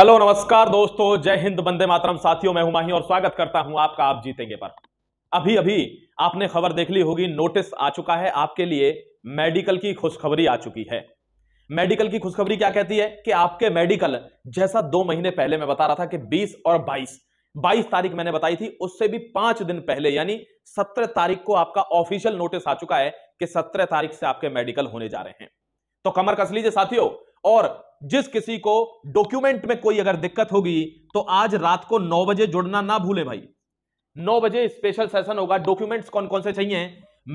hello नमस्कार दोस्तों जय हिंद बंदे मातरम साथियों मैं हुमाही और स्वागत करता हूं आपका आप जीतेंगे पर अभी अभी आपने खबर देख ली होगी नोटिस आ चुका है आपके लिए मेडिकल की खुशखबरी आ चुकी है मेडिकल की खुशखबरी क्या कहती है कि आपके मेडिकल जैसा दो महीने पहले मैं बता रहा था कि बीस और बाईस बाईस तारीख मैंने बताई थी उससे भी पांच दिन पहले यानी सत्रह तारीख को आपका ऑफिशियल नोटिस आ चुका है कि सत्रह तारीख से आपके मेडिकल होने जा रहे हैं तो कमर कस लीजिए साथियों और जिस किसी को डॉक्यूमेंट में कोई अगर दिक्कत होगी तो आज रात को नौ बजे जुड़ना ना भूले भाई नौ बजे स्पेशल सेशन होगा डॉक्यूमेंट्स कौन कौन से चाहिए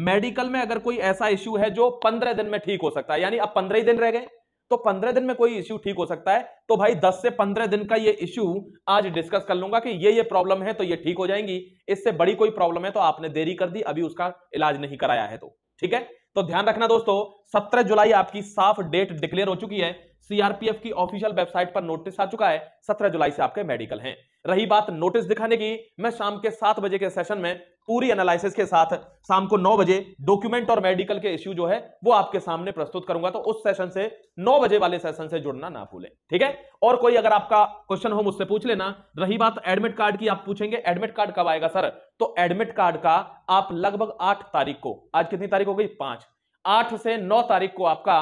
मेडिकल में अगर कोई ऐसा इश्यू है जो पंद्रह दिन में ठीक हो सकता है यानी अब पंद्रह दिन रह गए तो पंद्रह दिन में कोई इश्यू ठीक हो सकता है तो भाई दस से पंद्रह दिन का ये इश्यू आज डिस्कस कर लूंगा कि ये ये प्रॉब्लम है तो ये ठीक हो जाएंगी इससे बड़ी कोई प्रॉब्लम है तो आपने देरी कर दी अभी उसका इलाज नहीं कराया है तो ठीक है तो ध्यान रखना दोस्तों सत्रह जुलाई आपकी साफ डेट डिक्लेयर हो चुकी है सीआरपीएफ की ऑफिशियल वेबसाइट पर नोटिस आ चुका है सत्रह जुलाई से आपके मेडिकल हैं रही बात नोटिस दिखाने की मैं शाम के सात बजे के सेशन में पूरी एनालिसिस के साथ शाम को नौ बजे डॉक्यूमेंट और मेडिकल के इश्यू जो है वो आपके सामने प्रस्तुत करूंगा तो उस सेशन से नौ बजे वाले सेशन से जुड़ना ना भूलें ठीक है और कोई अगर आपका क्वेश्चन हो मुझसे पूछ लेना रही बात एडमिट कार्ड की आप पूछेंगे एडमिट कार्ड कब आएगा सर तो एडमिट कार्ड का आप लगभग आठ तारीख को आज कितनी तारीख हो गई पांच आठ से नौ तारीख को आपका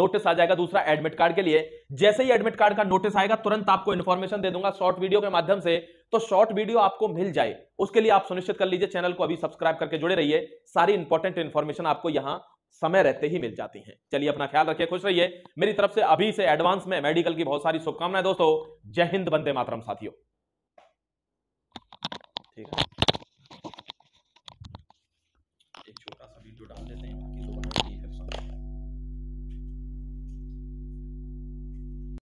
नोटिस आ जाएगा दूसरा एडमिट कार्ड के लिए जैसे ही एडमिट कार्ड का नोटिस आएगा तुरंत आपको इन्फॉर्मेशन दे दूंगा शॉर्ट वीडियो के माध्यम से तो शॉर्ट वीडियो आपको मिल जाए उसके लिए आप सुनिश्चित कर लीजिए चैनल को अभी सब्सक्राइब करके जुड़े रहिए सारी इंपॉर्टेंट इन्फॉर्मेशन आपको यहां समय रहते ही मिल जाती हैं चलिए अपना ख्याल रखिए खुश रहिए मेरी तरफ से अभी से एडवांस में मेडिकल की बहुत सारी शुभकामनाएं दोस्तों जय हिंद बंदे मातरम साथियों ठीक है एक छोटा सा वीडियो डाल देते हैं